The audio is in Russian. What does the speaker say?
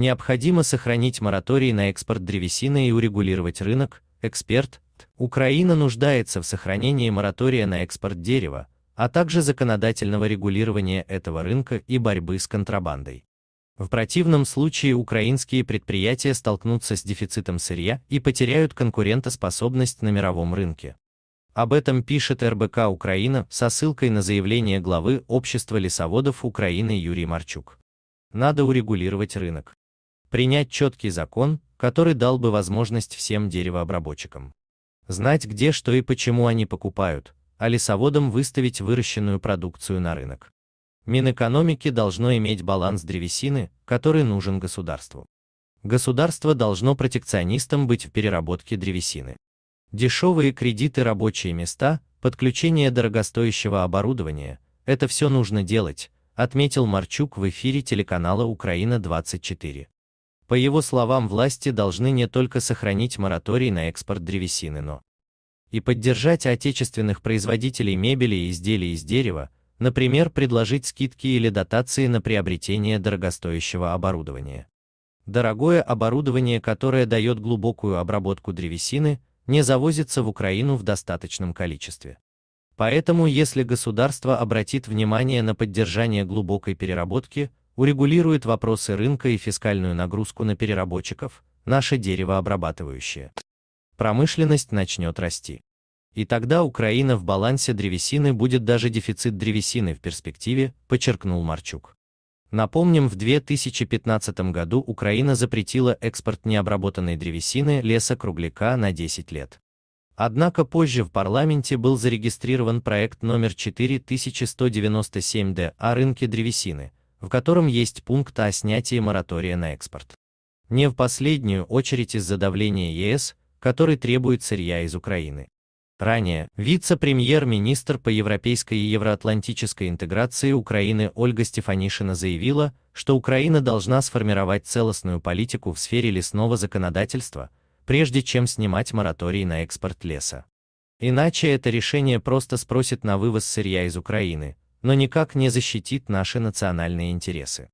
Необходимо сохранить мораторий на экспорт древесины и урегулировать рынок, эксперт. Украина нуждается в сохранении моратория на экспорт дерева, а также законодательного регулирования этого рынка и борьбы с контрабандой. В противном случае украинские предприятия столкнутся с дефицитом сырья и потеряют конкурентоспособность на мировом рынке. Об этом пишет РБК Украина со ссылкой на заявление главы Общества лесоводов Украины Юрий Марчук. Надо урегулировать рынок принять четкий закон, который дал бы возможность всем деревообработчикам знать где что и почему они покупают, а лесоводам выставить выращенную продукцию на рынок. Минэкономики должно иметь баланс древесины, который нужен государству. Государство должно протекционистом быть в переработке древесины. Дешевые кредиты, рабочие места, подключение дорогостоящего оборудования – это все нужно делать, отметил Марчук в эфире телеканала «Украина-24». По его словам, власти должны не только сохранить мораторий на экспорт древесины, но и поддержать отечественных производителей мебели и изделий из дерева, например, предложить скидки или дотации на приобретение дорогостоящего оборудования. Дорогое оборудование, которое дает глубокую обработку древесины, не завозится в Украину в достаточном количестве. Поэтому если государство обратит внимание на поддержание глубокой переработки, урегулирует вопросы рынка и фискальную нагрузку на переработчиков, наше деревообрабатывающее. Промышленность начнет расти. И тогда Украина в балансе древесины будет даже дефицит древесины в перспективе, подчеркнул Марчук. Напомним, в 2015 году Украина запретила экспорт необработанной древесины леса кругляка на 10 лет. Однако позже в парламенте был зарегистрирован проект номер 4197-д о рынке древесины, в котором есть пункт о снятии моратория на экспорт. Не в последнюю очередь из-за давления ЕС, который требует сырья из Украины. Ранее вице-премьер-министр по европейской и евроатлантической интеграции Украины Ольга Стефанишина заявила, что Украина должна сформировать целостную политику в сфере лесного законодательства, прежде чем снимать мораторий на экспорт леса. Иначе это решение просто спросит на вывоз сырья из Украины, но никак не защитит наши национальные интересы.